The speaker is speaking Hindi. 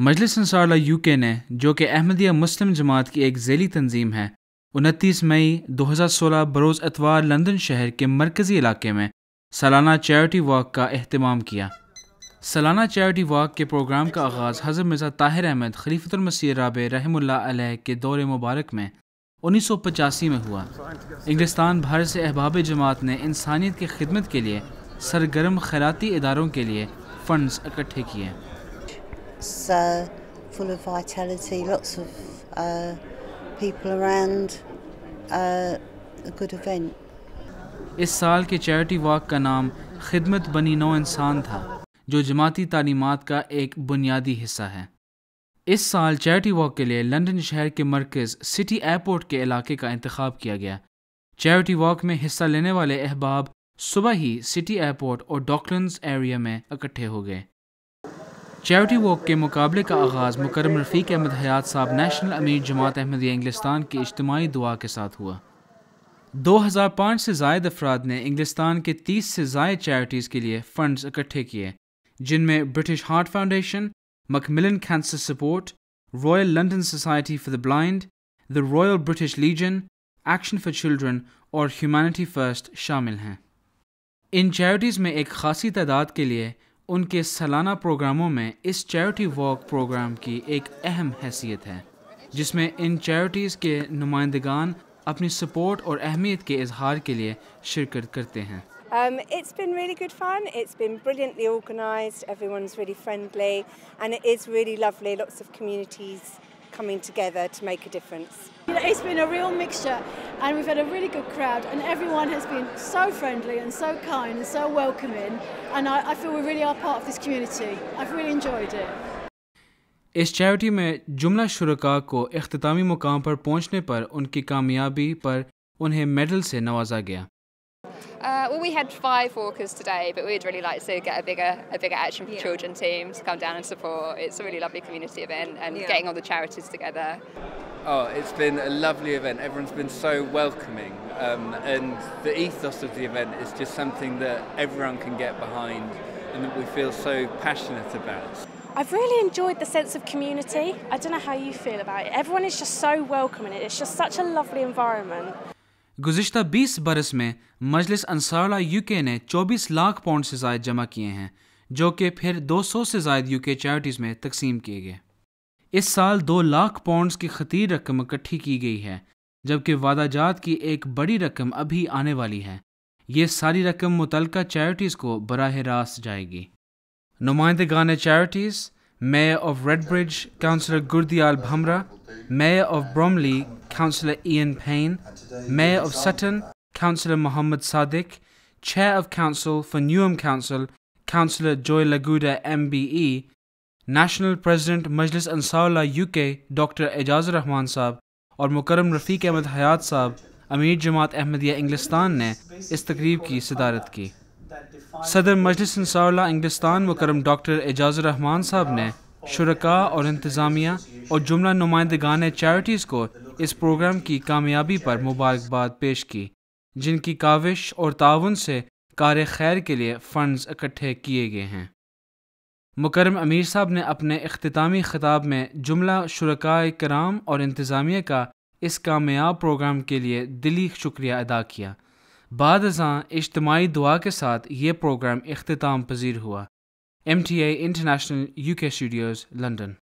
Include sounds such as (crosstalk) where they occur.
मजलिस यू यूके ने जो कि अहमदिया मुस्लिम जमात की एक झैली तंजीम है उनतीस मई 2016 बरोज़ अतवार लंदन शहर के मरकज़ी इलाके में सालाना चैरिटी वॉक का अहतमाम किया सालाना चैरिटी वॉक के प्रोग्राम का आगाज़ हज़र मिर्ज़ा ताहिर अहमद खलीफतमसीह राब रहमुल्ला के दौर मुबारक में उन्नीस सौ पचासी में हुआ इंग्लिस्तान भारत से अहबाब जमात ने इंसानियत की खिदमत के लिए सरगर्म खैराती इदारों के लिए फ़ंड्स इकट्ठे किए It's uh, full of vitality, lots of uh, people around, uh, a good event. इस साल के चैरिटी वॉक का नाम खिदमत बनी नौ इंसान था जो जमाती तालीमत का एक बुनियादी हिस्सा है इस साल चैरिटी वॉक के लिए लंदन शहर के मरकज़ सिटी एयरपोर्ट के इलाके का इंतखब किया गया चैरिटी वॉक में हिस्सा लेने वाले अहबाब सुबह ही सिटी एयरपोर्ट और डॉक्टर एरिया में इकट्ठे हो गए चैरिटी वॉक के मुकाबले का आगाज़ मुकरम रफ़ीक अहमद हयात साहब नेशनल अमीर जमात अहमद इंग्लिस्तान की इज्तमी दुआ के साथ हुआ 2005 से जायद अफराद ने इंग्लिस्तान के 30 से जायद चैरिटीज़ के लिए फ़ंड्स इकट्ठे किए जिनमें British Heart Foundation Macmillan Cancer Support Royal London Society for the Blind the Royal British Legion Action for Children और ह्यूमैनिटी फर्स्ट शामिल हैं इन चैरिटीज़ में एक खासी तादाद के लिए उनके सालाना प्रोग्रामों में इस चैरिटी वॉक प्रोग्राम की एक अहम हैसियत है जिसमें इन चैरिटीज़ के नुमाइंदगान अपनी सपोर्ट और अहमियत के इजहार के लिए शिरकत करते हैं Um, it's been really good fun. It's been brilliantly organised. Everyone's really friendly, and it is really lovely. Lots of communities coming together to make a difference. (laughs) it's been a real mixture and we've had a really good crowd and everyone has been so friendly and so kind and so welcoming and I, I feel we really are part of this community. I've really enjoyed it. इस चैरिटी में जुमला शुरा को अख्तामी मुकाम पर पहुंचने पर उनकी कामयाबी पर उन्हें मेडल से नवाजा गया uh, well, we had five walkers today, but we'd really like to get a bigger, a bigger Action for yeah. Children team to come down and support. It's a really lovely community event, and yeah. getting all the charities together. Oh, it's been a lovely event. Everyone's been so welcoming, um, and the ethos of the event is just something that everyone can get behind, and that we feel so passionate about. I've really enjoyed the sense of community. I don't know how you feel about it. Everyone is just so welcoming. It's just such a lovely environment. गुजशत 20 बरस में मजलिस अंसारला यूके ने 24 लाख पाउंड से जायद जमा किए हैं जो कि फिर 200 से जायद यूके चैरिटीज़ में तकसीम किए गए इस साल दो लाख पाउंड्स की खतीर रकम इकट्ठी की गई है जबकि वादाजात की एक बड़ी रकम अभी आने वाली है ये सारी रकम मुतल चैरिटीज़ को बरह रास्त जाएगी नुमाइंदे गाने charities mayor of Redbridge councillor Gurdial Bhamra mayor of Bromley Councillor Ian Payne, Mayor of Sutton, Councillor Mohammed Sadiq, Chair of Council for Newham Council, Councillor Joy Laguda MBE, National President Majlis Ansarullah UK Dr. Ejaz Rahman sahab और मुकरम रफ़ीक अहमद हयात साहब अमीर जमात अहमदिया इंग्लिस्तान ने इस तकरीब की सदारत की सदर मजलिस इंसारला इंग्लिस्तान मुकरम डॉक्टर एजाज रहमान साहब ने शुरा और इंतज़ामिया और जुमला नुमाइंदगान चैरिटीज़ को इस प्रोग्राम की कामयाबी पर मुबारकबाद पेश की जिनकी काविश और ताउन से कार खैर के लिए फ़ंड्स इकट्ठे किए गए हैं मुकरम अमीर साहब ने अपने अख्तामी ख़िताब में जुमला शुरकाय कराम और इंतज़ामिया का इस कामयाब प्रोग्राम के लिए दिली शुक्रिया अदा किया बाद इज्तमाही दुआ के साथ ये प्रोग्राम अख्ताम पजीर हुआ M T I international U K studios London